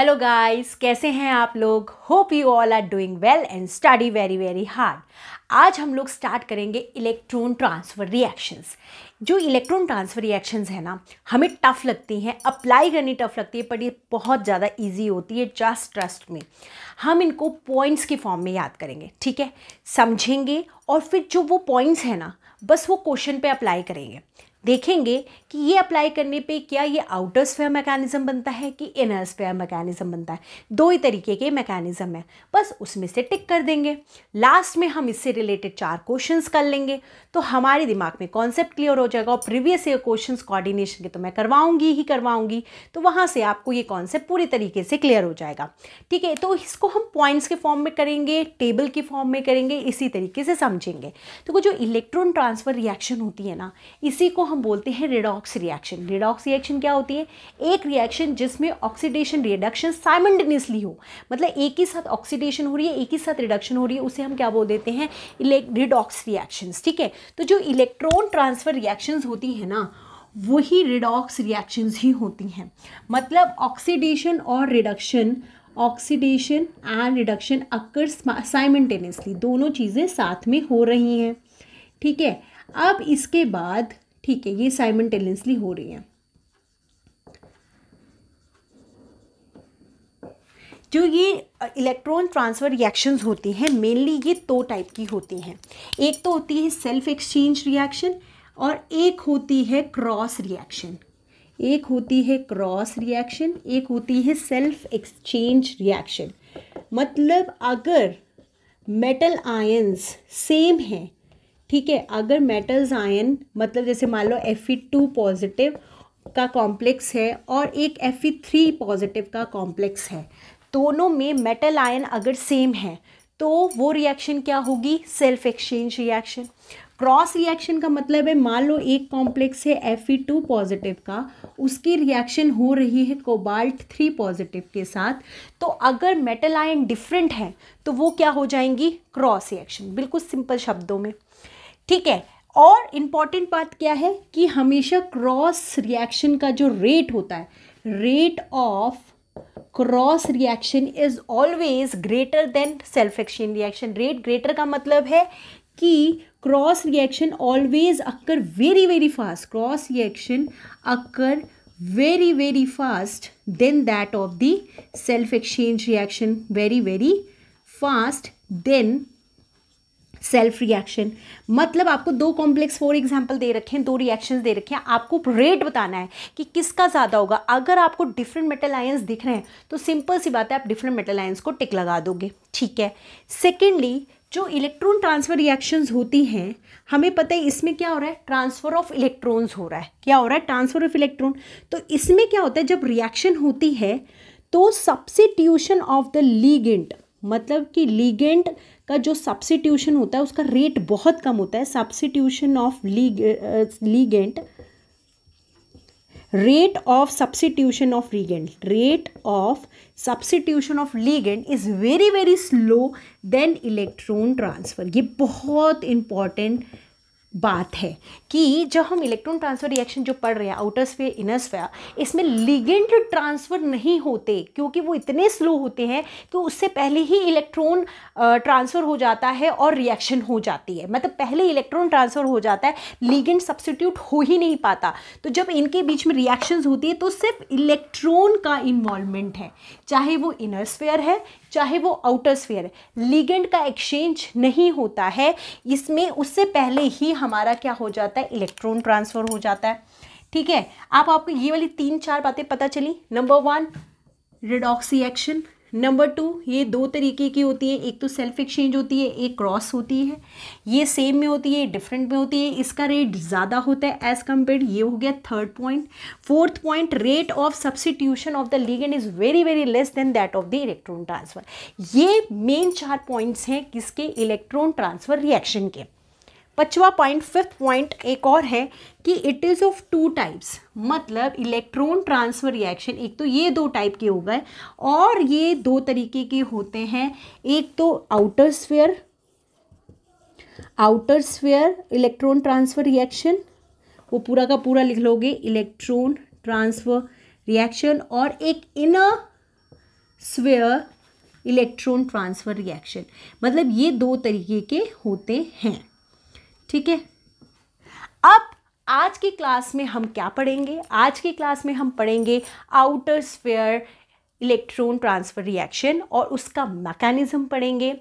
Hello guys कैसे हैं आप लोग hope you all are doing well and study very very hard आज हम लोग स्टार्ट करेंगे इलेक्ट्रॉन ट्रांसफ़र रिएक्शंस जो इलेक्ट्रॉन ट्रांसफ़र रिएक्शंस है ना हमें टफ़ लगती हैं अप्लाई करनी टफ़ लगती है बट ये बहुत ज़्यादा इजी होती है जस्ट ट्रस्ट में हम इनको पॉइंट्स के फॉर्म में याद करेंगे ठीक है समझेंगे और फिर जो वो पॉइंट्स हैं ना बस वो क्वेश्चन पे अप्लाई करेंगे देखेंगे कि ये अप्लाई करने पे क्या ये आउटर स्फेयर मैकेनिज़्म बनता है कि इनर स्फेयर मैकेनिज़्म बनता है दो ही तरीके के मैकेनिज़्म है बस उसमें से टिक कर देंगे लास्ट में हम इससे रिलेटेड चार क्वेश्चंस कर लेंगे तो हमारे दिमाग में कॉन्सेप्ट क्लियर हो जाएगा और प्रीवियस ईयर क्वेश्चन कोऑर्डिनेशन के तो मैं करवाऊँगी ही करवाऊँगी तो वहाँ से आपको ये कॉन्सेप्ट पूरी तरीके से क्लियर हो जाएगा ठीक है तो इसको हम पॉइंट्स के फॉर्म में करेंगे टेबल के फॉर्म में करेंगे इसी तरीके से समझेंगे तो जो इलेक्ट्रॉन ट्रांसफ़र रिएक्शन होती है ना इसी को हम बोलते हैं रिडॉक्स रिएक्शन रिडॉक्स रिएक्शन क्या होती है एक रिएक्शन जिसमें ऑक्सीडेशन रिडक्शन साइमल्टेनियसली हो मतलब एक ही साथ ऑक्सीडेशन हो रही है एक ही साथ रिडक्शन हो रही है उसे हम क्या बोल देते हैं रिडॉक्स रिएक्शन ठीक है तो जो इलेक्ट्रॉन ट्रांसफर रिएक्शन होती है ना वही रिडॉक्स रिएक्शंस ही होती हैं मतलब ऑक्सीडेशन और reduction oxidation and reduction occur simultaneously दोनों चीज़ें साथ में हो रही हैं ठीक है अब इसके बाद ठीक है ये साइमल्टेनियसली हो रही हैं जो ये इलेक्ट्रॉन ट्रांसफ़र रिएक्शंस होती हैं मेनली ये दो टाइप की होती हैं एक तो होती है सेल्फ एक्सचेंज रिएक्शन और एक होती है क्रॉस रिएक्शन एक होती है क्रॉस रिएक्शन एक होती है सेल्फ एक्सचेंज रिएक्शन मतलब अगर मेटल आयंस सेम हैं ठीक है अगर मेटल्स आयन मतलब जैसे मान लो एफ ई टू पॉजिटिव का कॉम्प्लेक्स है और एक एफ ई थ्री पॉजिटिव का कॉम्प्लेक्स है दोनों में मेटल आयन अगर सेम है तो वो रिएक्शन क्या होगी self exchange reaction cross reaction का मतलब है मान लो एक कॉम्प्लेक्स है एफ ई टू पॉजिटिव का उसकी रिएक्शन हो रही है कोबाल्ट थ्री पॉजिटिव के साथ तो अगर मेटल आयन डिफरेंट है तो वो क्या हो जाएंगी क्रॉस रिएक्शन बिल्कुल सिंपल शब्दों में ठीक है और इम्पॉर्टेंट बात क्या है कि हमेशा क्रॉस रिएक्शन का जो रेट होता है rate of cross reaction is always greater than self exchange reaction rate greater का मतलब है कि cross reaction always occur very very fast cross reaction occur very very fast than that of the self exchange reaction very very fast than self reaction मतलब आपको दो complex for example दे रखे हैं दो रिएक्शन दे रखे हैं आपको रेट बताना है कि किसका ज़्यादा होगा अगर आपको डिफरेंट मेटल आयंस दिख रहे हैं तो सिंपल सी बात है आप डिफरेंट मेटल आयंस को टिक लगा दोगे ठीक है सेकेंडली जो इलेक्ट्रॉन ट्रांसफ़र रिएक्शंस होती हैं हमें पता है इसमें क्या हो रहा है ट्रांसफ़र ऑफ इलेक्ट्रॉन्स हो रहा है क्या हो रहा है ट्रांसफ़र ऑफ इलेक्ट्रॉन तो इसमें क्या होता है जब रिएक्शन होती है तो सब्सिट्यूशन ऑफ द लीगेंट मतलब कि लीगेंट का जो सब्सिट्यूशन होता है उसका रेट बहुत कम होता है सब्सिट्यूशन ऑफ लीग ligand rate of substitution of ligand rate of substitution of ligand is very very slow than electron transfer ये बहुत इंपॉर्टेंट बात है कि जब हम इलेक्ट्रॉन ट्रांसफर रिएक्शन जो पढ़ रहे हैं आउटर स्फेयर इनर स्फेयर इसमें लिगेंड ट्रांसफर नहीं होते क्योंकि वो इतने स्लो होते हैं कि तो उससे पहले ही इलेक्ट्रॉन ट्रांसफ़र हो जाता है और रिएक्शन हो जाती है मतलब पहले इलेक्ट्रॉन ट्रांसफ़र हो जाता है लिगेंड सब्सटीट्यूट हो ही नहीं पाता तो जब इनके बीच में रिएक्शंस होती है तो सिर्फ इलेक्ट्रॉन का इन्वॉल्वमेंट है चाहे वो इनर स्फेयर है चाहे वो आउटर स्फीयर है लीगेंड का एक्सचेंज नहीं होता है इसमें उससे पहले ही हमारा क्या हो जाता है इलेक्ट्रॉन ट्रांसफ़र हो जाता है ठीक है आप आपको ये वाली तीन चार बातें पता चली number one redox action number two ये दो तरीके की होती है एक तो सेल्फ एक्सचेंज होती है एक क्रॉस होती है ये सेम में होती है डिफरेंट में होती है इसका रेट ज़्यादा होता है एज कम्पेयर ये हो गया third point fourth point rate of substitution of the ligand is very very less than that of the electron transfer ये मेन चार पॉइंट्स हैं किसके इलेक्ट्रॉन ट्रांसफ़र रिएक्शन के पचवा पॉइंट फिफ्थ पॉइंट एक और है कि it is of two types मतलब इलेक्ट्रॉन ट्रांसफ़र रिएक्शन एक तो ये दो टाइप के हो गए और ये दो तरीके के होते हैं एक तो outer sphere outer sphere electron transfer reaction वो पूरा का पूरा लिख लोगे इलेक्ट्रॉन ट्रांसफ़र रिएक्शन और एक inner sphere electron transfer reaction मतलब ये दो तरीके के होते हैं ठीक है अब आज की क्लास में हम क्या पढ़ेंगे आज की क्लास में हम पढ़ेंगे outer sphere electron transfer reaction और उसका मैकेनिज़्म पढ़ेंगे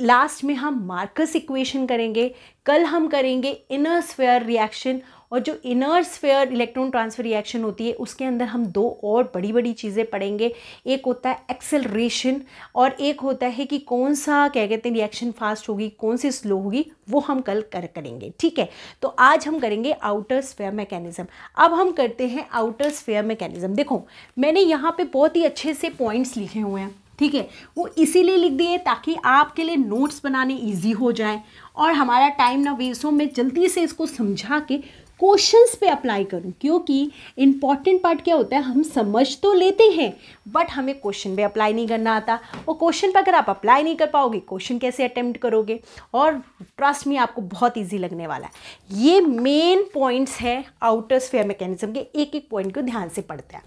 लास्ट में हम मार्कस इक्वेशन करेंगे कल हम करेंगे इनर स्फेयर रिएक्शन और जो inner sphere electron transfer reaction होती है उसके अंदर हम दो और बड़ी बड़ी चीज़ें पढ़ेंगे एक होता है एक्सेलरेशन और एक होता है कि कौन सा क्या कहते हैं रिएक्शन फास्ट होगी कौन सी स्लो होगी वो हम कल कर करेंगे ठीक है तो आज हम करेंगे आउटर स्फेयर मैकेनिज्म अब हम करते हैं आउटर स्फेयर मैकेनिज्म देखो मैंने यहाँ पर बहुत ही अच्छे से पॉइंट्स लिखे हुए हैं ठीक है वो इसीलिए लिख दिए ताकि आपके लिए नोट्स बनाने इजी हो जाए और हमारा टाइम ना वेस्ट हो मैं जल्दी से इसको समझा के क्वेश्चंस पे अप्लाई करूं क्योंकि इंपॉर्टेंट पार्ट क्या होता है हम समझ तो लेते हैं बट हमें क्वेश्चन पे अप्लाई नहीं करना आता और क्वेश्चन पर अगर आप अप्लाई नहीं कर पाओगे क्वेश्चन कैसे अटैम्प्ट करोगे और ट्रस्ट में आपको बहुत ईजी लगने वाला है ये मेन पॉइंट्स है आउटर स्फेयर मैकेनिज्म के एक एक पॉइंट को ध्यान से पढ़ते हैं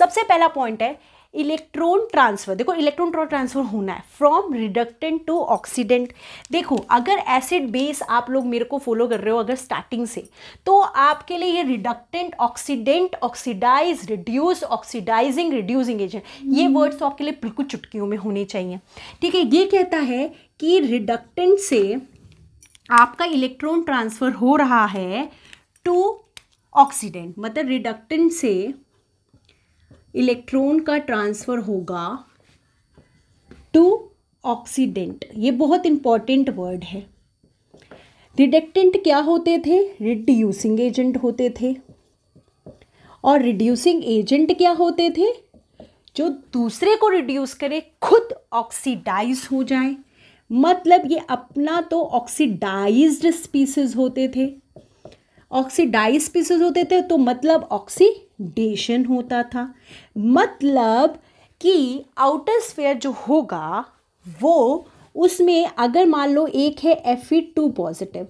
सबसे पहला पॉइंट है इलेक्ट्रॉन ट्रांसफर देखो इलेक्ट्रॉन ट्रांसफर होना है फ्रॉम रिडक्टेंट टू ऑक्सीडेंट देखो अगर एसिड बेस आप लोग मेरे को फॉलो कर रहे हो अगर स्टार्टिंग से तो आपके लिए ये reductant oxidant oxidise reduce oxidising reducing agent ये वर्ड्स hmm. तो आपके लिए बिल्कुल चुटकियों में होने चाहिए ठीक है ये कहता है कि रिडक्टेंट से आपका इलेक्ट्रॉन ट्रांसफर हो रहा है टू ऑक्सीडेंट मतलब रिडक्टेंट से इलेक्ट्रॉन का ट्रांसफ़र होगा टू ऑक्सीडेंट ये बहुत इंपॉर्टेंट वर्ड है रिडक्टेंट क्या होते थे रिड्यूसिंग एजेंट होते थे और रिड्यूसिंग एजेंट क्या होते थे जो दूसरे को रिड्यूस करे खुद ऑक्सीडाइज हो जाए मतलब ये अपना तो ऑक्सीडाइज्ड स्पीसीज होते थे ऑक्सीडाइज स्पीसीज होते थे तो मतलब ऑक्सी डेशन होता था मतलब कि आउटर स्फेयर जो होगा वो उसमें अगर मान लो एक है एफ ई टू पॉजिटिव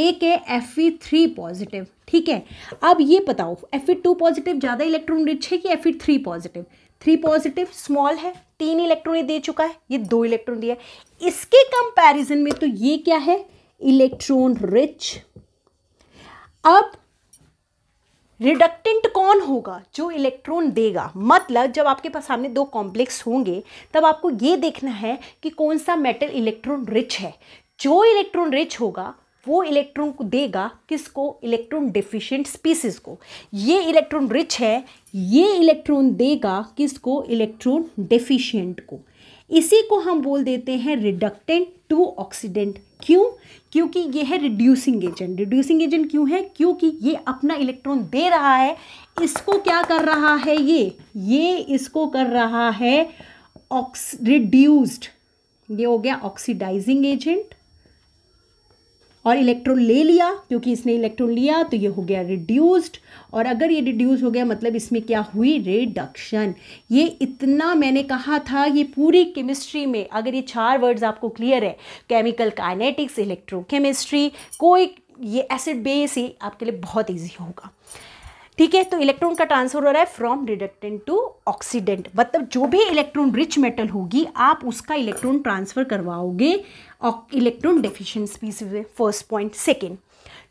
एक है एफ ई थ्री पॉजिटिव ठीक है अब ये बताओ एफ ई टू पॉजिटिव ज़्यादा इलेक्ट्रॉन रिच है कि F E three positive three positive small है तीन इलेक्ट्रॉन दे चुका है ये दो इलेक्ट्रॉन दिया इसके कंपैरिजन में तो ये क्या है इलेक्ट्रॉन रिच अब रिडक्टेंट कौन होगा जो इलेक्ट्रॉन देगा मतलब जब आपके पास सामने दो कॉम्प्लेक्स होंगे तब आपको ये देखना है कि कौन सा मेटल इलेक्ट्रॉन रिच है जो इलेक्ट्रॉन रिच होगा वो इलेक्ट्रॉन को देगा किसको इलेक्ट्रॉन डिफिशियंट स्पीसीज को ये इलेक्ट्रॉन रिच है ये इलेक्ट्रॉन देगा किसको इलेक्ट्रॉन डिफिशियंट को इसी को हम बोल देते हैं रिडक्टेंट टू ऑक्सीडेंट क्यों क्योंकि ये है रिड्यूसिंग एजेंट रिड्यूसिंग एजेंट क्यों है क्योंकि ये अपना इलेक्ट्रॉन दे रहा है इसको क्या कर रहा है ये ये इसको कर रहा है ऑक्स रिड्यूस्ड ये हो गया ऑक्सीडाइजिंग एजेंट और इलेक्ट्रॉन ले लिया क्योंकि इसने इलेक्ट्रॉन लिया तो ये हो गया रिड्यूस्ड और अगर ये रिड्यूस हो गया मतलब इसमें क्या हुई रिडक्शन ये इतना मैंने कहा था ये पूरी केमिस्ट्री में अगर ये चार वर्ड्स आपको क्लियर है केमिकल काइनेटिक्स इलेक्ट्रोकेमिस्ट्री कोई ये एसिड बेस ही आपके लिए बहुत ईजी होगा ठीक है तो इलेक्ट्रॉन का ट्रांसफर हो रहा है फ्रॉम रिडक्टेंट टू ऑक्सीडेंट मतलब जो भी इलेक्ट्रॉन रिच मेटल होगी आप उसका इलेक्ट्रॉन ट्रांसफर करवाओगे electron deficient species first point second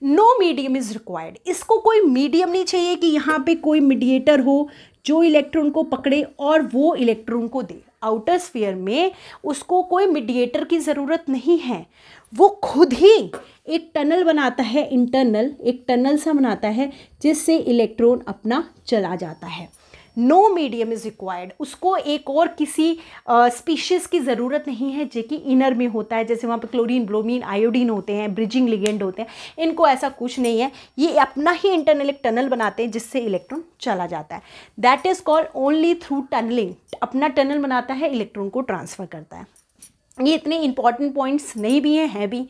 no medium is required इसको कोई मीडियम नहीं चाहिए कि यहाँ पे कोई मीडिएटर हो जो इलेक्ट्रॉन को पकड़े और वो इलेक्ट्रॉन को दे आउटर स्फीयर में उसको कोई मीडिएटर की ज़रूरत नहीं है वो खुद ही एक टनल बनाता है इंटरनल एक टनल सा बनाता है जिससे इलेक्ट्रॉन अपना चला जाता है नो मीडियम इज़ रिक्वायर्ड उसको एक और किसी स्पीशीज़ uh, की ज़रूरत नहीं है जो कि इनर में होता है जैसे वहाँ पर क्लोरीन ब्रोमीन आयोडीन होते हैं ब्रिजिंग लिगेंड होते हैं इनको ऐसा कुछ नहीं है ये अपना ही इंटरनल एक टनल बनाते हैं जिससे इलेक्ट्रॉन चला जाता है that is called only through tunnelling अपना टनल बनाता है इलेक्ट्रॉन को ट्रांसफ़र करता है ये इतने इंपॉर्टेंट पॉइंट्स नहीं भी हैं हैं भी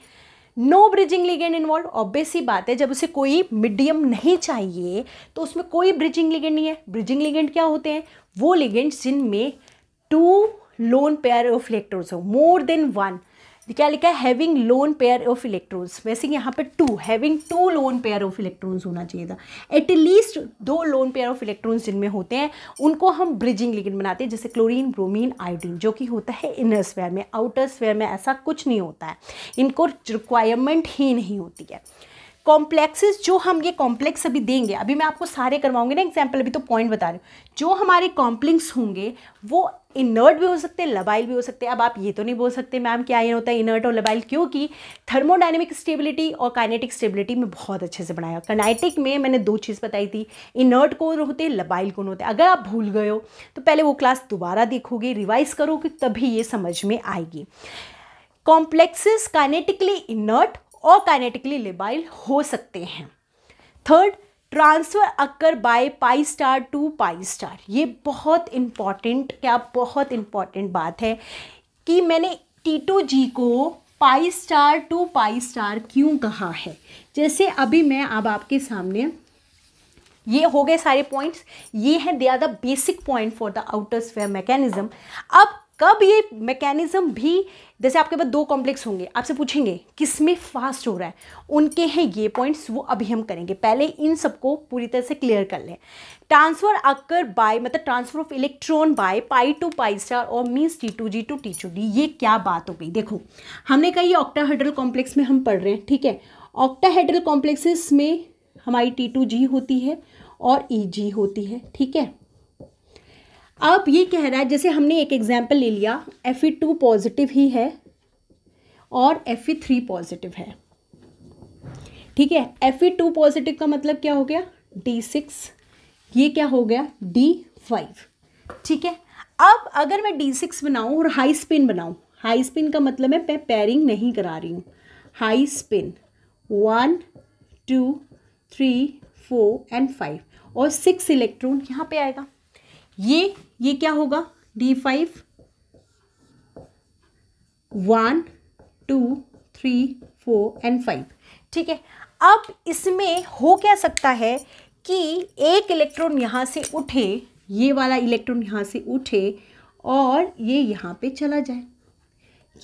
no bridging ligand involve obvious ही बात है जब उसे कोई मीडियम नहीं चाहिए तो उसमें कोई ब्रिजिंग लिगेंड नहीं है ब्रिजिंग लिगेंड क्या होते हैं वो लिगेंड जिनमें two lone pair of electrodes हो मोर देन वन क्या लिखा है having lone pair of electrons वैसे यहाँ पर two having two lone pair of electrons होना चाहिए था एटलीस्ट दो लोन पेयर ऑफ इलेक्ट्रॉन्स जिनमें होते हैं उनको हम ब्रिजिंग लिगेंड बनाते हैं जैसे क्लोरीन ब्रोमीन आयोडीन जो कि होता है इनर स्वेयर में आउटर स्वेयर में ऐसा कुछ नहीं होता है इनको रिक्वायरमेंट ही नहीं होती है कॉम्प्लेक्सेस जो हम ये कॉम्प्लेक्स अभी देंगे अभी मैं आपको सारे करवाऊंगी ना एग्जाम्पल अभी तो पॉइंट बता रही हूँ जो हमारे कॉम्प्लेक्स होंगे वो इनर्ट भी हो सकते हैं लबाइल भी हो सकते हैं अब आप ये तो नहीं बोल सकते मैम क्या आयन होता है इनर्ट और लबाइल क्योंकि थर्मोडाइनमिक स्टेबिलिटी और काइनेटिक स्टेबिलिटी में बहुत अच्छे से बनाया काइनेटिक में मैंने दो चीज़ बताई थी इनर्ट कौन होते हैं लबाइल कौन होते हैं अगर आप भूल गए हो तो पहले वो क्लास दोबारा देखोगे रिवाइज करोगे तभी ये समझ में आएगी कॉम्प्लेक्सेस काइनेटिकली इनर्ट और काइनेटिकली लेबाइल हो सकते हैं third transfer occur by pi star to pi star ये बहुत इम्पॉर्टेंट क्या बहुत इम्पॉर्टेंट बात है कि मैंने टू जी को pi star to pi star क्यों कहा है जैसे अभी मैं अब आपके सामने ये हो गए सारे पॉइंट्स ये हैं they are the basic point for the outer sphere mechanism अब कब ये मैकेनिज्म भी जैसे आपके पास दो कॉम्प्लेक्स होंगे आपसे पूछेंगे किस में फास्ट हो रहा है उनके हैं ये पॉइंट्स वो अभी हम करेंगे पहले इन सबको पूरी तरह से क्लियर कर लें ट्रांसफर आकर बाय मतलब transfer of electron by pi to pi star और means T two G to T two D ये क्या बात हो गई देखो हमने कहा ये ऑक्टाहेड्रल कॉम्प्लेक्स में हम पढ़ रहे हैं ठीक है ऑक्टाहेड्रल कॉम्प्लेक्सेस में हमारी टी टू जी होती है और ई e जी होती है ठीक है अब ये कह रहा है जैसे हमने एक एग्जाम्पल ले लिया एफ ई टू पॉजिटिव ही है और एफ ई थ्री पॉजिटिव है ठीक है एफ ई टू पॉजिटिव का मतलब क्या हो गया डी सिक्स ये क्या हो गया डी फाइव ठीक है अब अगर मैं डी सिक्स बनाऊँ और हाई स्पिन बनाऊँ हाई स्पिन का मतलब है मैं पेयरिंग नहीं करा रही हूँ high spin one two three four and five और सिक्स इलेक्ट्रॉन यहाँ पे आएगा ये ये क्या होगा D five one two three four and five ठीक है अब इसमें हो क्या सकता है कि एक इलेक्ट्रॉन यहाँ से उठे ये वाला इलेक्ट्रॉन यहाँ से उठे और ये यहाँ पे चला जाए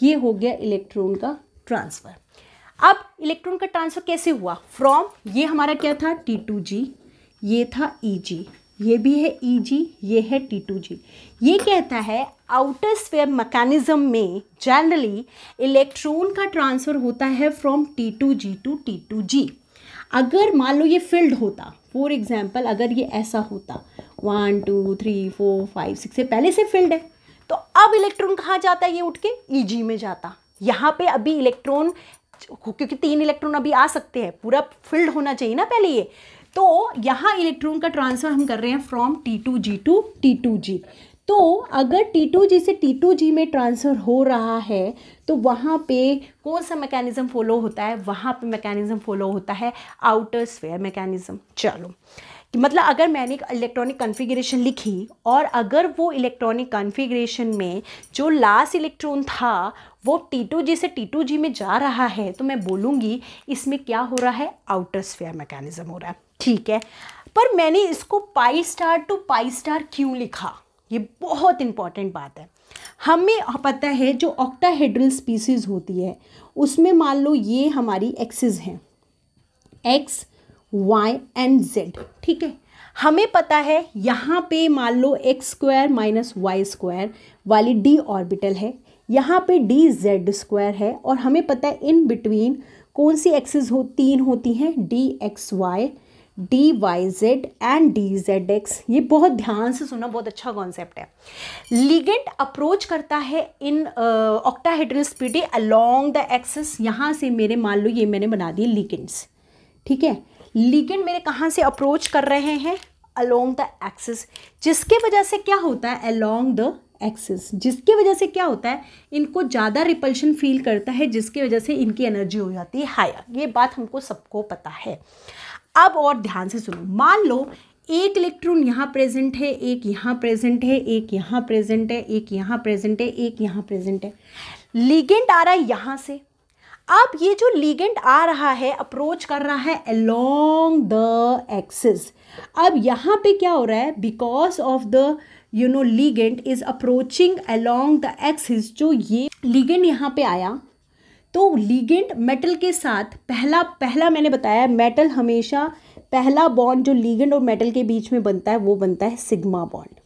ये हो गया इलेक्ट्रॉन का ट्रांसफ़र अब इलेक्ट्रॉन का ट्रांसफ़र कैसे हुआ फ्रॉम ये हमारा क्या था टी टू जी ये था ई e जी ये भी है ई e जी ये है टी टू जी ये कहता है आउटर स्वेयर मैकेनिज्म में जनरली इलेक्ट्रॉन का ट्रांसफ़र होता है from T two G to T two G अगर मान लो ये फील्ड होता फॉर एग्जाम्पल अगर ये ऐसा होता one two three four five six से पहले से फील्ड है तो अब इलेक्ट्रॉन कहाँ जाता है ये उठ के ई e जी में जाता यहाँ पे अभी इलेक्ट्रॉन क्योंकि तीन इलेक्ट्रॉन अभी आ सकते हैं पूरा फील्ड होना चाहिए ना पहले ये तो यहाँ इलेक्ट्रॉन का ट्रांसफर हम कर रहे हैं from T two G to T two G तो अगर टी टू जी से टी टू जी में ट्रांसफ़र हो रहा है तो वहाँ पे कौन सा मैकेनिज़्म फॉलो होता है वहाँ पे मैकेनिज़्म फॉलो होता है आउटर स्फेयर मैकेनिज़्म चलो कि मतलब अगर मैंने एक इलेक्ट्रॉनिक कॉन्फ़िगरेशन लिखी और अगर वो इलेक्ट्रॉनिक कॉन्फ़िगरेशन में जो लास्ट इलेक्ट्रॉन था वो टी टू जी से टी टू जी में जा रहा है तो मैं बोलूँगी इसमें क्या हो रहा है आउटर स्फेयर मैकेनिज़्म हो रहा है ठीक है पर मैंने इसको pi star to pi star क्यों लिखा ये बहुत इंपॉर्टेंट बात है हमें पता है जो ऑक्टाहेड्रल स्पीसीज होती है उसमें मान लो ये हमारी एक्सेस हैं एक्स वाई एंड जेड ठीक है हमें पता है यहाँ पे मान लो X square minus Y square वाली डी ऑर्बिटल है यहाँ पे डी जेड स्क्वायर है और हमें पता है इन बिटवीन कौन सी एक्सेस हो तीन होती हैं D X Y D Y Z and D Z X ये बहुत ध्यान से सुना बहुत अच्छा कॉन्सेप्ट है लिगेंट अप्रोच करता है इन ऑक्टाहेड्रल स्पीडी अलोंग द एक्सेस यहाँ से मेरे मान लो ये मैंने बना दिए लिगेंट्स ठीक है लिगेंट मेरे कहाँ से अप्रोच कर रहे हैं अलोंग द एक्सेस जिसके वजह से क्या होता है अलोंग द एक्सेस जिसकी वजह से क्या होता है इनको ज़्यादा रिपल्शन फील करता है जिसकी वजह से इनकी एनर्जी हो जाती है हायर ये बात हमको सबको पता है अब और ध्यान से सुनो मान लो एक इलेक्ट्रॉन यहाँ प्रेजेंट है एक यहाँ प्रेजेंट है एक यहाँ प्रेजेंट है एक यहाँ प्रेजेंट है एक यहाँ प्रेजेंट है लीगेंट आ रहा है यहाँ से अब ये जो लीगेंट आ रहा है अप्रोच कर रहा है अलोंग द एक्सिस अब यहाँ पे क्या हो रहा है because of the you know ligand is approaching along the axis जो ये लीगेंट यहाँ पे आया तो लीगेंड मेटल के साथ पहला पहला मैंने बताया मेटल हमेशा पहला बॉन्ड जो लीगेंड और मेटल के बीच में बनता है वो बनता है सिग्मा बॉन्ड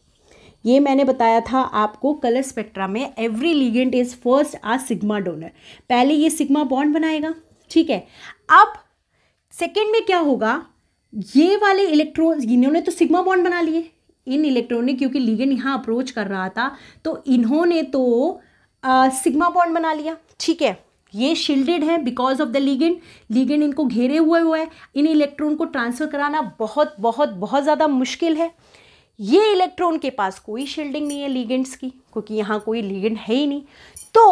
ये मैंने बताया था आपको कलर स्पेक्ट्रा में every ligand is first a sigma donor पहले ये सिग्मा बॉन्ड बनाएगा ठीक है अब सेकेंड में क्या होगा ये वाले इलेक्ट्रॉन इन्होंने तो सिग्मा बॉन्ड बना लिए इन इलेक्ट्रॉन ने क्योंकि लीगेंड यहाँ अप्रोच कर रहा था तो इन्होंने तो सिग्मा बॉन्ड बना लिया ठीक है ये शिल्डेड हैं because of the ligand ligand इनको घेरे हुए हुआ है इन इलेक्ट्रॉन को ट्रांसफ़र कराना बहुत बहुत बहुत ज़्यादा मुश्किल है ये इलेक्ट्रॉन के पास कोई शील्डिंग नहीं है लीगेंड्स की क्योंकि यहाँ कोई लीगेंड है ही नहीं तो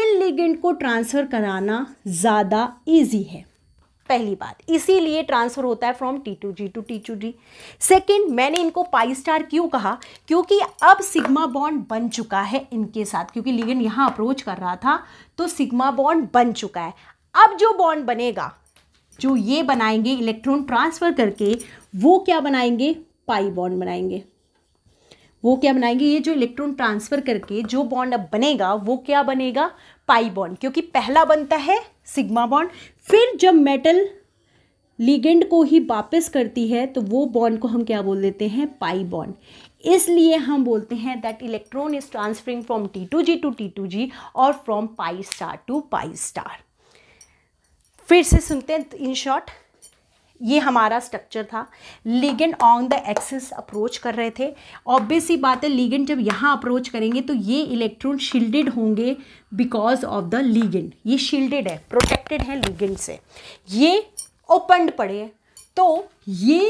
इन लीगेंड को ट्रांसफ़र कराना ज़्यादा ईजी है पहली बात इसीलिए ट्रांसफर होता है from T two G to T two G second मैंने इनको पाई स्टार क्यों कहा क्योंकि अब सिग्मा बॉन्ड बन चुका है इनके साथ क्योंकि लिगेंड यहां अप्रोच कर रहा था तो सिग्मा बॉन्ड बन चुका है अब जो बॉन्ड बनेगा जो ये बनाएंगे इलेक्ट्रॉन ट्रांसफर करके वो क्या बनाएंगे पाई बॉन्ड बनाएंगे वो क्या बनाएंगे ये जो इलेक्ट्रॉन ट्रांसफर करके जो बॉन्ड अब बनेगा वो क्या बनेगा पाई बॉन्ड क्योंकि पहला बनता है सिग्मा बॉन्ड फिर जब मेटल लीगेंड को ही वापस करती है तो वो बॉन्ड को हम क्या बोल देते हैं पाई बॉन्ड इसलिए हम बोलते हैं that electron is transferring from T two G to T two G और from pi star to pi star फिर से सुनते हैं इन शॉर्ट ये हमारा स्ट्रक्चर था ligand on the axis approach कर रहे थे ऑब्वियस ही बात है लीगन जब यहाँ अप्रोच करेंगे तो ये इलेक्ट्रॉन शील्डेड होंगे बिकॉज ऑफ द लीगेंड ये शील्डेड है प्रोटेक्टेड है लीगन से ये ओपनड पड़े तो ये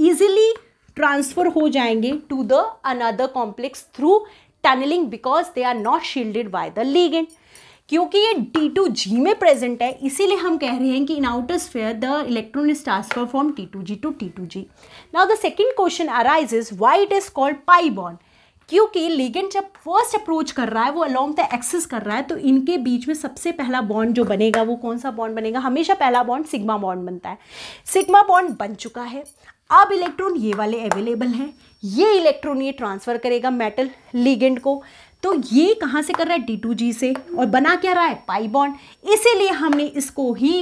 ईजिली ट्रांसफ़र हो जाएंगे to the another complex through tunnelling because they are not shielded by the ligand क्योंकि ये डी टू जी में प्रेजेंट है इसीलिए हम कह रहे हैं कि in outer sphere the electron is transfer from T two G to T two G now the second question arise is why it is called pi bond क्योंकि लिगेंड जब फर्स्ट अप्रोच कर रहा है वो अलॉन्ग द एक्सेस कर रहा है तो इनके बीच में सबसे पहला बॉन्ड जो बनेगा वो कौन सा बॉन्ड बनेगा हमेशा पहला बॉन्ड सिग्मा बॉन्ड बनता है सिग्मा बॉन्ड बन चुका है अब इलेक्ट्रॉन ये वाले अवेलेबल हैं ये इलेक्ट्रॉन ये ट्रांसफ़र करेगा मेटल लिगेंड को तो ये कहाँ से कर रहा है डी टू जी से और बना क्या रहा है पाई बॉन्ड इसीलिए हमने इसको ही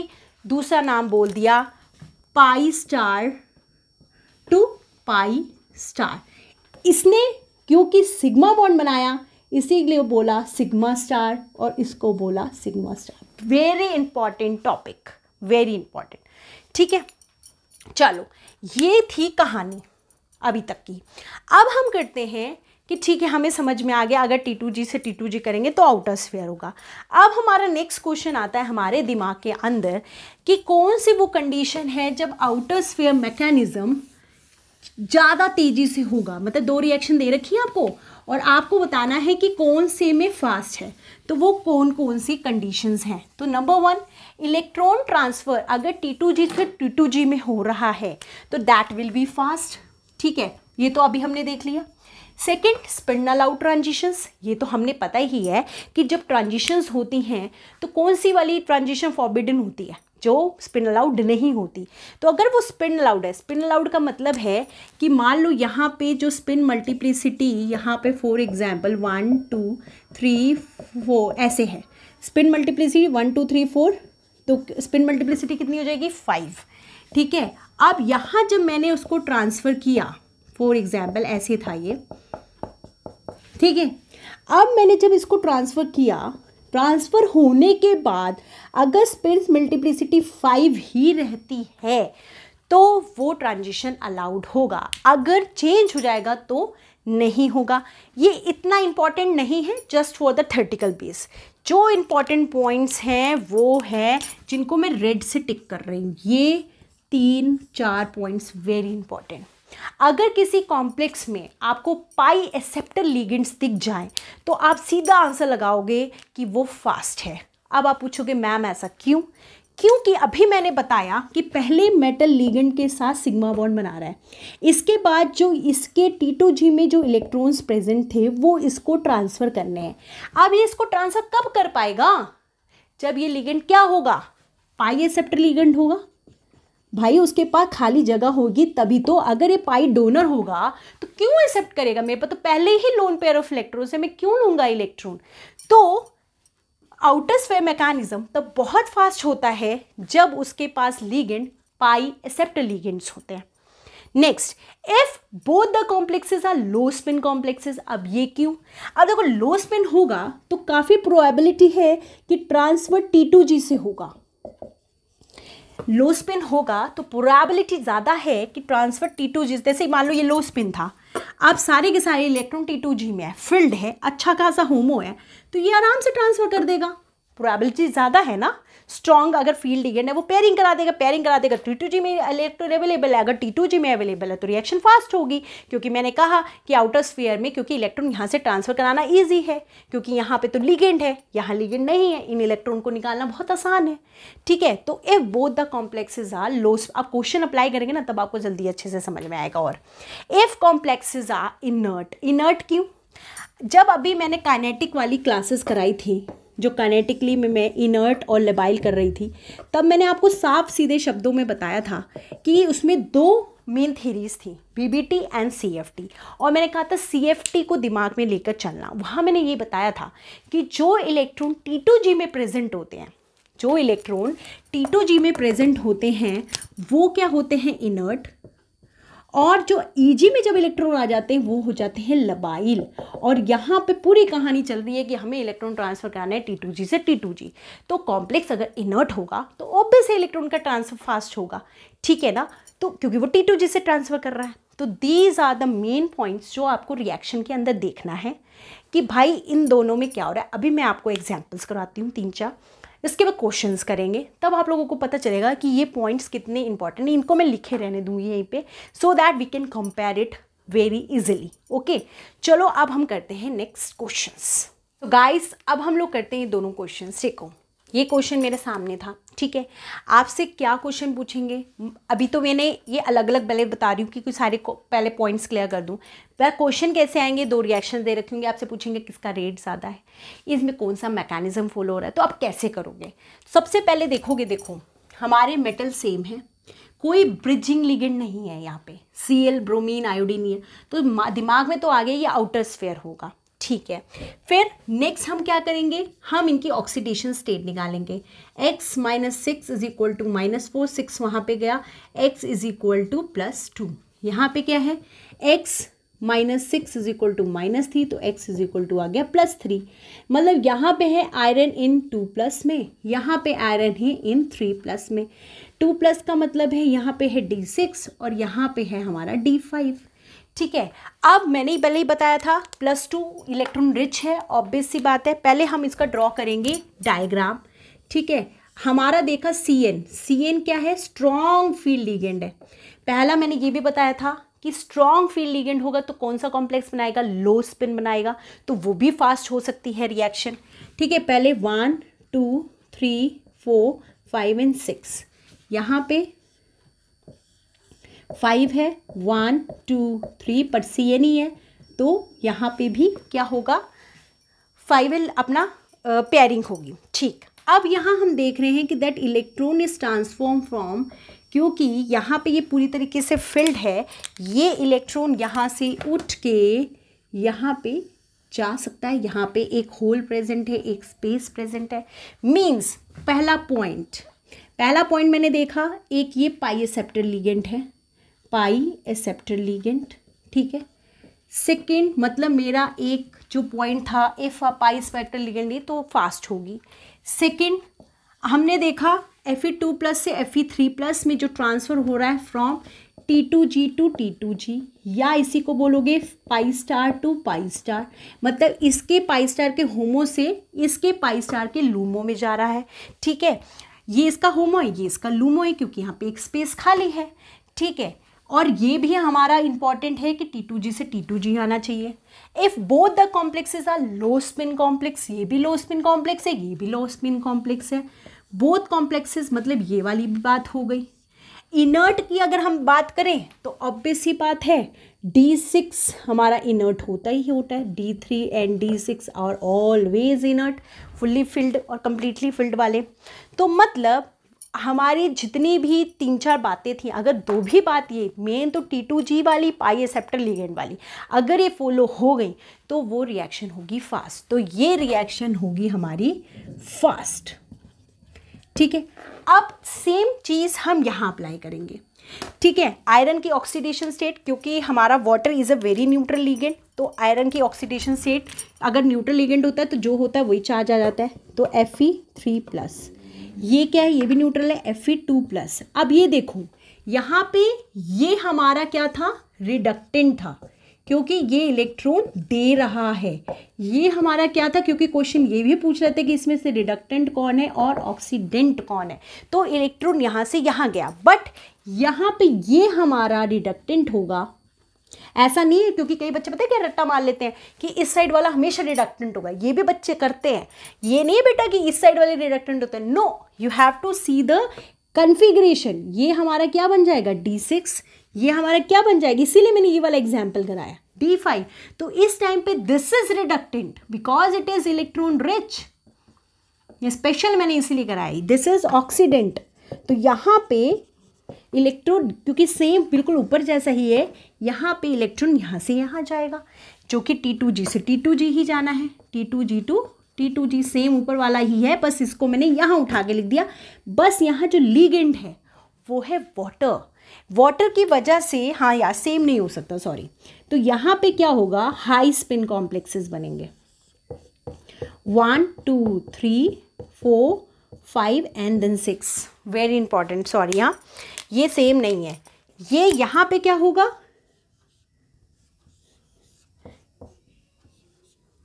दूसरा नाम बोल दिया pi star to pi star इसने क्योंकि सिग्मा बॉन्ड बनाया इसीलिए बोला सिग्मा स्टार और इसको बोला sigma star very important topic very important ठीक है चलो ये थी कहानी अभी तक की अब हम करते हैं कि ठीक है हमें समझ में आ गया अगर टी टू जी से टी टू जी करेंगे तो आउटर स्फेयर होगा अब हमारा नेक्स्ट क्वेश्चन आता है हमारे दिमाग के अंदर कि कौन सी वो कंडीशन है जब आउटर स्फेयर मैकेनिज़्म ज़्यादा तेज़ी से होगा मतलब दो रिएक्शन दे रखी है आपको और आपको बताना है कि कौन से में फास्ट है तो वो कौन कौन सी कंडीशंस हैं तो नंबर वन इलेक्ट्रॉन ट्रांसफ़र अगर टी टू जी से टी टू जी में हो रहा है तो दैट विल बी फास्ट ठीक है ये तो अभी हमने देख लिया सेकेंड स्पिंडल आउट ट्रांजिशंस ये तो हमने पता ही है कि जब ट्रांजिशंस होती हैं तो कौन सी वाली ट्रांजिशन फॉरबिडन होती है जो स्पिन अलाउड नहीं होती तो अगर वो स्पिन अलाउड है स्पिन अलाउड का मतलब है कि मान लो यहाँ पे जो स्पिन मल्टीप्लिसिटी यहाँ पे for example one two three four ऐसे है spin multiplicity one two three four तो स्पिन मल्टीप्लिसिटी कितनी हो जाएगी फाइव ठीक है अब यहाँ जब मैंने उसको ट्रांसफ़र किया फॉर एग्ज़ाम्पल ऐसे था ये ठीक है अब मैंने जब इसको ट्रांसफ़र किया ट्रांसफ़र होने के बाद अगर स्पेस मल्टीप्लिसिटी फाइव ही रहती है तो वो ट्रांजिशन अलाउड होगा अगर चेंज हो जाएगा तो नहीं होगा ये इतना इम्पॉर्टेंट नहीं है just for the theoretical base जो इम्पॉर्टेंट पॉइंट्स हैं वो हैं जिनको मैं रेड से टिक कर रही हूँ ये तीन चार पॉइंट्स वेरी इंपॉर्टेंट अगर किसी कॉम्प्लेक्स में आपको पाई एक्सेप्टर लीगेंट्स दिख जाएं तो आप सीधा आंसर लगाओगे कि वो फास्ट है अब आप पूछोगे मैम ऐसा क्यों क्योंकि अभी मैंने बताया कि पहले मेटल लीगेंट के साथ सिग्मा बॉन्ड बना रहा है इसके बाद जो इसके टीटो जी में जो इलेक्ट्रॉन्स प्रेजेंट थे वो इसको ट्रांसफ़र करने हैं अब ये इसको ट्रांसफ़र कब कर पाएगा जब ये लीगेंट क्या होगा पाई एक्सेप्टर लीगेंट होगा भाई उसके पास खाली जगह होगी तभी तो अगर ये पाई डोनर होगा तो क्यों एक्सेप्ट करेगा मेरे पास तो पहले ही लोन पेयर ऑफ इलेक्ट्रॉन से मैं क्यों लूंगा इलेक्ट्रॉन तो आउटर स्वे मैकेनिज्म तब बहुत फास्ट होता है जब उसके पास लीगेंड पाई एक्सेप्ट लीगेंड्स होते हैं next if both the complexes are low spin complexes अब ये क्यों अब देखो लो स्पिन होगा तो काफ़ी प्रोबेबिलिटी है कि ट्रांसफर टी टू जी से होगा लो स्पिन होगा तो प्रोबेबिलिटी ज़्यादा है कि ट्रांसफर टी टू जी जैसे मान लो ये लो स्पिन था अब सारे के सारे इलेक्ट्रॉन टी टू जी में है फील्ड है अच्छा खासा होमो है तो ये आराम से ट्रांसफ़र कर देगा प्रोबेबिलिटी ज़्यादा है ना स्ट्रॉन्ग अगर फील्ड लिगेंड है वो पेयरिंग करा देगा पेयरिंग करा देगा टी टू जी में अवेलेबल है अगर टी टू जी में अवेलेबल है तो रिएक्शन फास्ट होगी क्योंकि मैंने कहा कि आउटर स्फीयर में क्योंकि इलेक्ट्रॉन यहाँ से ट्रांसफर कराना ईजी है क्योंकि यहाँ पर तो लिगेंड है यहाँ लिगेंड नहीं है इन इलेक्ट्रॉन को निकालना बहुत आसान है ठीक है तो if both the complexes are low आप क्वेश्चन अप्लाई करेंगे ना तब आपको जल्दी अच्छे से समझ में आएगा और if complexes are inert inert क्यों जब अभी मैंने काइनेटिक वाली क्लासेस कराई थी जो कनेटिकली में मैं इनर्ट और लेबाइल कर रही थी तब मैंने आपको साफ सीधे शब्दों में बताया था कि उसमें दो मेन थीरीज थी बीबीटी एंड सीएफटी और मैंने कहा था सीएफटी को दिमाग में लेकर चलना वहाँ मैंने ये बताया था कि जो इलेक्ट्रॉन टी टू जी में प्रेजेंट होते हैं जो इलेक्ट्रॉन टी टू जी में प्रेजेंट होते हैं वो क्या होते हैं इनर्ट और जो ईजी e में जब इलेक्ट्रॉन आ जाते हैं वो हो जाते हैं लबाइल और यहाँ पे पूरी कहानी चल रही है कि हमें इलेक्ट्रॉन ट्रांसफ़र कराना है टी टू जी से टी टू जी तो कॉम्प्लेक्स अगर इनर्ट होगा तो ऑब्वियस है इलेक्ट्रॉन का ट्रांसफ़र फास्ट होगा ठीक है ना तो क्योंकि वो टी टू जी से ट्रांसफ़र कर रहा है तो these are the main points जो आपको रिएक्शन के अंदर देखना है कि भाई इन दोनों में क्या हो रहा है अभी मैं आपको एग्जाम्पल्स कराती हूँ तीन चार इसके बाद क्वेश्चंस करेंगे तब आप लोगों को पता चलेगा कि ये पॉइंट्स कितने इंपॉर्टेंट हैं इनको मैं लिखे रहने दूँगी यहीं पे so that we can compare it very easily okay चलो अब हम करते हैं नेक्स्ट क्वेश्चंस तो गाइस अब हम लोग करते हैं दोनों क्वेश्चंस हो ये क्वेश्चन मेरे सामने था ठीक है आपसे क्या क्वेश्चन पूछेंगे अभी तो मैंने ये अलग अलग पहले बता रही हूँ कि कुछ सारे पहले पॉइंट्स क्लियर कर दूँ वह क्वेश्चन कैसे आएंगे दो रिएक्शन दे रखेंगे आपसे पूछेंगे किसका रेट ज़्यादा है इसमें कौन सा मैकेनिज्म फॉलो हो रहा है तो आप कैसे करोगे सबसे पहले देखोगे देखो हमारे मेटल सेम है कोई ब्रिजिंग लिगेंड नहीं है यहाँ पे सी एल ब्रोमीन आयोडीन तो दिमाग में तो आ गया ये आउटर स्फेयर होगा ठीक है फिर नेक्स्ट हम क्या करेंगे हम इनकी ऑक्सीडेशन स्टेट निकालेंगे x minus six is equal to minus four six वहाँ पर गया x is equal to plus two यहाँ पर क्या है x minus six is equal to minus three तो x इज इक्वल टू आ गया प्लस थ्री मतलब यहाँ पे है आयरन इन टू प्लस में यहाँ पे आयरन है इन थ्री प्लस में टू प्लस का मतलब है यहाँ पे है डी सिक्स और यहाँ पे है हमारा डी फाइव ठीक है अब मैंने ही पहले ही बताया था प्लस टू इलेक्ट्रॉन रिच है ऑब्वियस सी बात है पहले हम इसका ड्रॉ करेंगे डायग्राम ठीक है हमारा देखा सी एन सी एन क्या है स्ट्रॉन्ग फील्ड लीगेंड है पहला मैंने ये भी बताया था कि स्ट्रॉन्ग फील्ड लीगेंड होगा तो कौन सा कॉम्प्लेक्स बनाएगा लो स्पिन बनाएगा तो वो भी फास्ट हो सकती है रिएक्शन ठीक है पहले one two three four five and six यहाँ पे फाइव है वन टू थ्री पर सी ए नहीं है तो यहाँ पे भी क्या होगा फाइव एल अपना पेयरिंग होगी ठीक अब यहाँ हम देख रहे हैं कि that electron is transform from क्योंकि यहाँ पे ये पूरी तरीके से फिल्ड है ये इलेक्ट्रॉन यहाँ से उठ के यहाँ पे जा सकता है यहाँ पे एक होल प्रेजेंट है एक स्पेस प्रेजेंट है मींस पहला पॉइंट पहला पॉइंट मैंने देखा एक ये पाइसेप्टर लिगेंट है पाई एसेप्टर लीगेंट ठीक है सेकेंड मतलब मेरा एक जो पॉइंट था एफ पाई स्पेक्टर लीगेंट ये तो फास्ट होगी सेकेंड हमने देखा एफ ई टू प्लस से एफ ई थ्री प्लस में जो ट्रांसफ़र हो रहा है from T two G to T two G या इसी को बोलोगे pi star to pi star मतलब इसके पाई स्टार के होमो से इसके पाई स्टार के लूमो में जा रहा है ठीक है ये इसका होमो है ये इसका लूमो है क्योंकि यहाँ पे एक स्पेस खाली है ठीक है और ये भी हमारा इंपॉर्टेंट है कि टी टू जी से टी टू जी आना चाहिए if both the complexes are low spin complex ये भी लो स्पिन कॉम्प्लेक्स है ये भी लो स्पिन कॉम्प्लेक्स है बोथ कॉम्प्लेक्सेस मतलब ये वाली भी बात हो गई इनर्ट की अगर हम बात करें तो ऑब्वियस ही बात है डी सिक्स हमारा इनर्ट होता ही होता है D three and D six are always inert fully filled और कम्प्लीटली फिल्ड वाले तो मतलब हमारी जितनी भी तीन चार बातें थी अगर दो भी बात ये मेन तो टी टू जी वाली पाई एसेप्टर लिगेंड वाली अगर ये फॉलो हो गई तो वो रिएक्शन होगी फास्ट तो ये रिएक्शन होगी हमारी फास्ट ठीक है अब सेम चीज़ हम यहाँ अप्लाई करेंगे ठीक है आयरन की ऑक्सीडेशन स्टेट क्योंकि हमारा water is a very neutral ligand तो आयरन की ऑक्सीडेशन स्टेट अगर न्यूट्रल लीगेंट होता है तो जो होता है वही चार्ज आ जाता है तो एफ ई थ्री प्लस ये क्या है ये भी न्यूट्रल है एफ ई टू प्लस अब ये देखो यहाँ पे ये हमारा क्या था रिडक्टेंट था क्योंकि ये इलेक्ट्रॉन दे रहा है ये हमारा क्या था क्योंकि क्वेश्चन ये भी पूछ रहे थे कि इसमें से रिडक्टेंट कौन है और ऑक्सीडेंट कौन है तो इलेक्ट्रॉन यहाँ से यहाँ गया बट यहाँ पे ये हमारा रिडक्टेंट होगा ऐसा नहीं है क्योंकि कई बच्चे पता है क्या रट्टा मार लेते हैं कि इस साइड वाला हमेशा रिडक्टेंट होगा ये भी बच्चे करते हैं ये नहीं बेटा कि इस साइड वाले रिडक्टेंट होते हैं no you have to see the configuration ये हमारा क्या बन जाएगा डी सिक्स ये हमारा क्या बन जाएगा इसीलिए मैंने ये वाला एग्जाम्पल कराया डी फाइव तो इस टाइम पे this is reductant because it is electron rich ये स्पेशल मैंने इसीलिए कराई दिस इज ऑक्सीडेंट तो यहाँ पे इलेक्ट्रोड क्योंकि सेम बिल्कुल ऊपर जैसा ही है यहाँ पे इलेक्ट्रॉन यहाँ से यहाँ जाएगा जो कि टी टू जी से टी टू जी ही जाना है T two G to T two G same ऊपर वाला ही है बस इसको मैंने यहाँ उठा के लिख दिया बस यहाँ जो लीगेंड है वो है वाटर वाटर की वजह से हाँ यार सेम नहीं हो सकता सॉरी तो यहाँ पे क्या होगा हाई स्पिन कॉम्प्लेक्सेस बनेंगे one two three four five and then six very important sorry हाँ ये सेम नहीं है ये यहां पे क्या होगा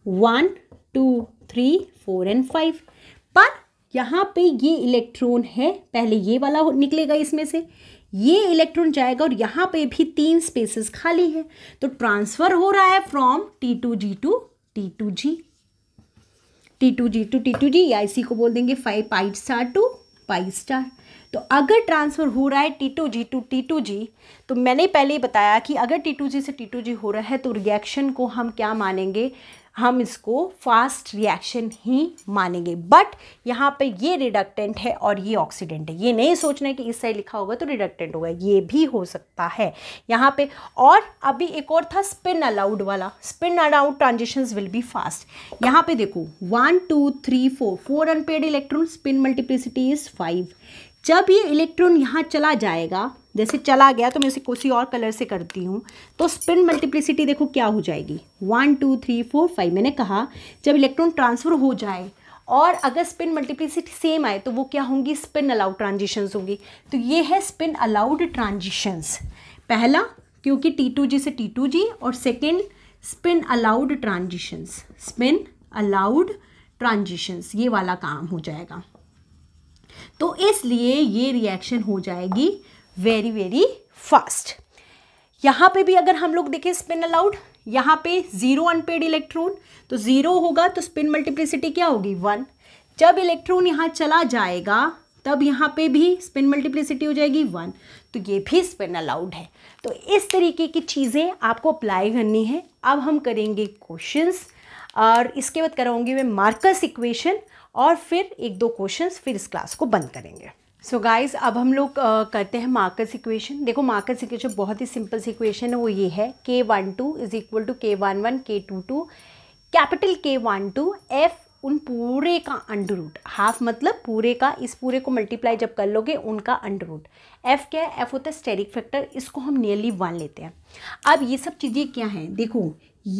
one two three four and five पर यहां पे ये इलेक्ट्रॉन है पहले ये वाला निकलेगा इसमें से ये इलेक्ट्रॉन जाएगा और यहां पे भी तीन स्पेसेस खाली है तो ट्रांसफ़र हो रहा है from T two G to T two G T two G to T two G या इसी को बोल देंगे five five star to five star तो अगर ट्रांसफ़र हो रहा है T two G to T two G तो मैंने पहले ही बताया कि अगर टी टू जी से टी टू जी हो रहा है तो रिएक्शन को हम क्या मानेंगे हम इसको फास्ट रिएक्शन ही मानेंगे बट यहाँ पे ये रिडक्टेंट है और ये ऑक्सीडेंट है ये नहीं सोचना है कि इस साइड लिखा होगा तो रिडक्टेंट होगा ये भी हो सकता है यहाँ पे और अभी एक और था स्पिन अलाउड वाला spin allowed transitions will be fast यहाँ पे देखो one two three four four unpaired electron spin multiplicity is five जब ये इलेक्ट्रॉन यहाँ चला जाएगा जैसे चला गया तो मैं इसे किसी और कलर से करती हूँ तो स्पिन मल्टीप्लिसिटी देखो क्या हो जाएगी one two three four five मैंने कहा जब इलेक्ट्रॉन ट्रांसफ़र हो जाए और अगर स्पिन मल्टीप्लिसिटी सेम आए तो वो क्या होंगी स्पिन अलाउड ट्रांजिशंस होंगी तो ये है स्पिन अलाउड ट्रांजिशंस पहला क्योंकि टी टू जी से टी टू जी और second spin allowed transitions spin allowed transitions ये वाला काम हो जाएगा तो इसलिए ये रिएक्शन हो जाएगी वेरी वेरी फास्ट यहाँ पे भी अगर हम लोग देखें स्पिन अलाउड यहाँ पे जीरो अनपेड इलेक्ट्रॉन तो जीरो होगा तो स्पिन मल्टीप्लिसिटी क्या होगी वन जब इलेक्ट्रॉन यहाँ चला जाएगा तब यहाँ पे भी स्पिन मल्टीप्लिसिटी हो जाएगी वन तो ये भी स्पिन अलाउड है तो इस तरीके की चीज़ें आपको अप्लाई करनी है अब हम करेंगे क्वेश्चंस और इसके बाद कराऊंगी मैं मार्कस इक्वेशन और फिर एक दो क्वेश्चंस फिर इस क्लास को बंद करेंगे सो so गाइस अब हम लोग uh, करते हैं मार्कस इक्वेशन देखो मार्कस इक्वेशन बहुत ही सिंपल सी इक्वेशन है वो ये है K one two is equal to K one one K two two capital K one two F उन पूरे का अंडर रूट हाफ मतलब पूरे का इस पूरे को मल्टीप्लाई जब कर लोगे उनका अंडर रूट एफ क्या है एफ होता है स्टेरिक फैक्टर इसको हम नियरली वन लेते हैं अब ये सब चीज़ें क्या हैं देखो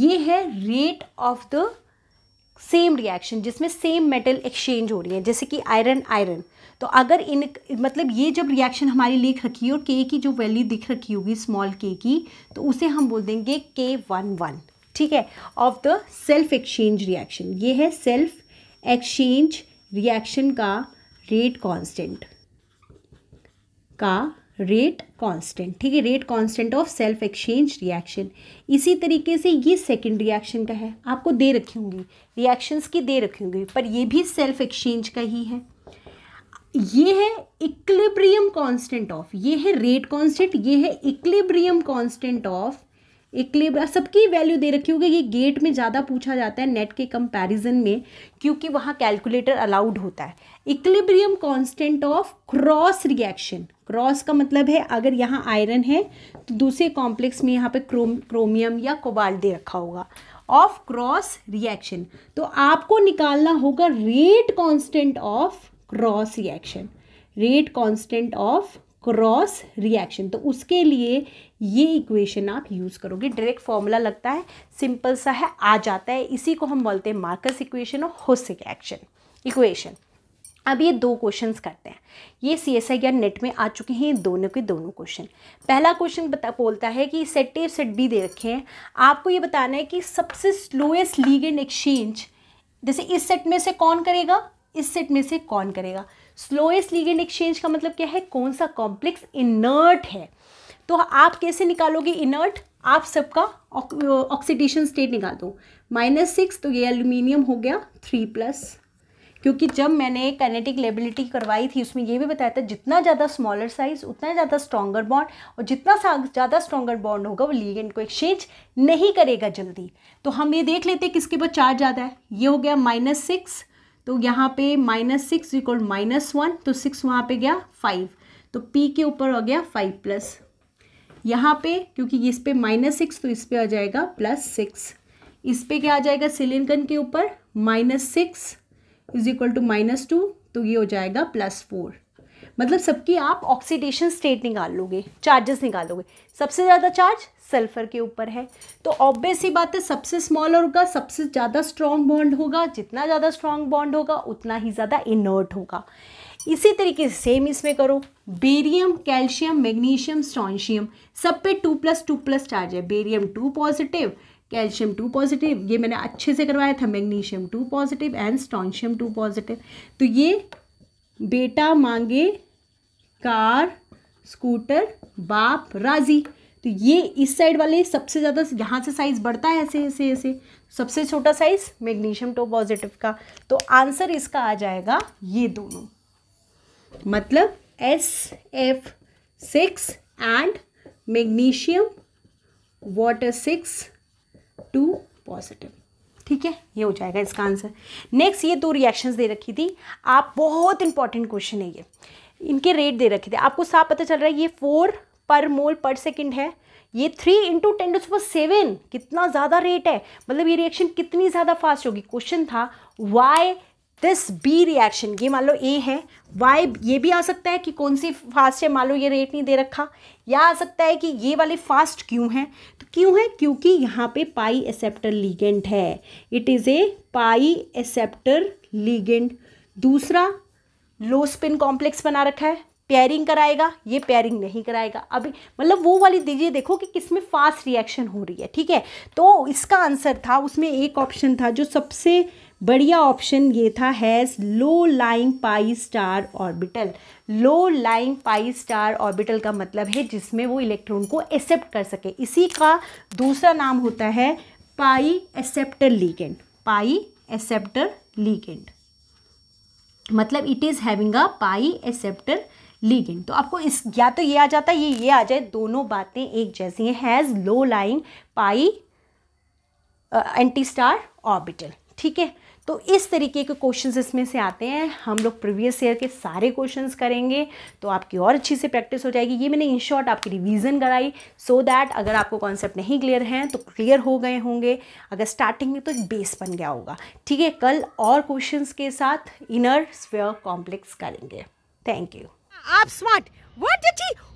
ये है rate of the same reaction जिसमें सेम मेटल एक्सचेंज हो रही है जैसे कि आयरन आयरन तो अगर इन मतलब ये जब रिएक्शन हमारी लिख रखी हो और के की जो वैल्यू दिख रखी होगी स्मॉल के की तो उसे हम बोल देंगे के वन वन ठीक है of the self exchange reaction ये है सेल्फ एक्सचेंज रिएक्शन का रेट कांस्टेंट का रेट कांस्टेंट ठीक है rate constant of self exchange reaction इसी तरीके से ये सेकंड रिएक्शन का है आपको दे रखी होंगी रिएक्शंस की दे रखी होंगी पर ये भी सेल्फ एक्सचेंज का ही है ये है इक्लिब्रियम कांस्टेंट ऑफ ये है रेट कांस्टेंट ये है इक्लिब्रियम कांस्टेंट ऑफ इक्लिब्रा सबकी वैल्यू दे रखी होगी ये गेट में ज़्यादा पूछा जाता है नेट के कंपैरिजन में क्योंकि वहाँ कैलकुलेटर अलाउड होता है equilibrium constant of cross reaction cross का मतलब है अगर यहाँ आयरन है तो दूसरे कॉम्प्लेक्स में यहाँ पे क्रोम क्रोमियम या कोबाल दे रखा होगा ऑफ क्रॉस रिएक्शन तो आपको निकालना होगा rate constant of cross reaction rate constant of cross reaction तो उसके लिए ये इक्वेशन आप यूज़ करोगे डायरेक्ट फॉर्मूला लगता है सिंपल सा है आ जाता है इसी को हम बोलते हैं मार्कस इक्वेशन और होसिक एक्शन इक्वेशन अब ये दो क्वेश्चंस करते हैं ये सी एस आई नेट में आ चुके हैं दोनों के दोनों क्वेश्चन पहला क्वेश्चन बता बोलता है कि सेट ए सेट बी दे रखे हैं आपको ये बताना है कि सबसे स्लोएस्ट लीग एंड एक्सचेंज जैसे इस सेट में से कौन करेगा इस सेट में से कौन करेगा स्लोएस्ट लीगेंड एक्सचेंज का मतलब क्या है कौन सा कॉम्प्लेक्स इनर्ट है तो आप कैसे निकालोगे इनर्ट आप सबका ऑक्सीडेशन स्टेट निकाल दो माइनस सिक्स तो ये एल्यूमिनियम हो गया थ्री प्लस क्योंकि जब मैंने कैनेटिक लेबिलिटी करवाई थी उसमें ये भी बताया था जितना ज़्यादा स्मॉलर साइज उतना ज़्यादा स्ट्रॉगर बॉन्ड और जितना ज़्यादा स्ट्रॉगर बॉन्ड होगा वो लीगेंड को एक्सचेंज नहीं करेगा जल्दी तो हम ये देख लेते हैं किसके बाद चार्ज ज़्यादा है ये हो गया माइनस सिक्स तो यहाँ पे minus six equal minus one तो सिक्स वहाँ पे गया फाइव तो पी के ऊपर हो गया फाइव प्लस यहाँ पे क्योंकि इस पर माइनस सिक्स तो इस पर आ जाएगा प्लस सिक्स इस पर क्या आ जाएगा सिलिंकन के ऊपर minus six is equal to minus two तो ये हो जाएगा प्लस फोर मतलब सबकी आप ऑक्सीडेशन स्टेट निकाल लोगे चार्जेस निकालोगे सबसे ज़्यादा चार्ज सल्फर के ऊपर है तो ऑब्वियस ही बात है सबसे स्मॉल होगा सबसे ज़्यादा स्ट्रॉन्ग बॉन्ड होगा जितना ज़्यादा स्ट्रॉन्ग बॉन्ड होगा उतना ही ज़्यादा इनर्ट होगा इसी तरीके से सेम इसमें करो बेरियम कैल्शियम मैग्नीशियम स्टॉन्शियम सब पे two plus two plus charge है barium two positive calcium two positive ये मैंने अच्छे से करवाया था magnesium two positive and strontium two positive तो ये बेटा मांगे कार स्कूटर बाप राजी तो ये इस साइड वाले सबसे ज़्यादा यहाँ से साइज बढ़ता है ऐसे ऐसे ऐसे सबसे छोटा साइज मैग्नीशियम टो पॉजिटिव का तो आंसर इसका आ जाएगा ये दोनों मतलब S F six and magnesium water six two positive ठीक है ये हो जाएगा इसका आंसर नेक्स्ट ये दो रिएक्शंस दे रखी थी आप बहुत इंपॉर्टेंट क्वेश्चन है ये इनके रेट दे रखे थे आपको साफ पता चल रहा है ये फोर पर मोल पर सेकेंड है ये three into ten to super seven कितना ज़्यादा रेट है मतलब ये रिएक्शन कितनी ज़्यादा फास्ट होगी क्वेश्चन था वाई दिस बी रिएक्शन ये मान लो ए है वाई ये भी आ सकता है कि कौन सी फास्ट है मान लो ये रेट नहीं दे रखा या आ सकता है कि ये वाले फास्ट क्यों हैं तो क्यों है क्योंकि यहाँ पे पाई एसेप्टर लीगेंट है it is a pi acceptor ligand दूसरा लो स्पिन कॉम्प्लेक्स बना रखा है पेयरिंग कराएगा ये पेयरिंग नहीं कराएगा अभी मतलब वो वाली दीजिए देखो कि किस में फास्ट रिएक्शन हो रही है ठीक है तो इसका आंसर था उसमें एक ऑप्शन था जो सबसे बढ़िया ऑप्शन ये था has low lying pi star orbital low lying pi star orbital का मतलब है जिसमें वो इलेक्ट्रॉन को एक्सेप्ट कर सके इसी का दूसरा नाम होता है pi acceptor ligand pi acceptor ligand मतलब it is having a pi acceptor ligand तो आपको इस या तो ये आ जाता है ये ये आ जाए दोनों बातें एक जैसी हैं has low lying pi anti star orbital ठीक है तो इस तरीके के क्वेश्चंस इसमें से आते हैं हम लोग प्रीवियस ईयर के सारे क्वेश्चंस करेंगे तो आपकी और अच्छी से प्रैक्टिस हो जाएगी ये मैंने इन शॉर्ट आपकी रिवीजन कराई सो so दैट अगर आपको कॉन्सेप्ट नहीं क्लियर हैं तो क्लियर हो गए होंगे अगर स्टार्टिंग में तो एक बेस बन गया होगा ठीक है कल और क्वेश्चंस के साथ इनर स्वेयर कॉम्प्लेक्स करेंगे थैंक यू आप स्मार्ट what did he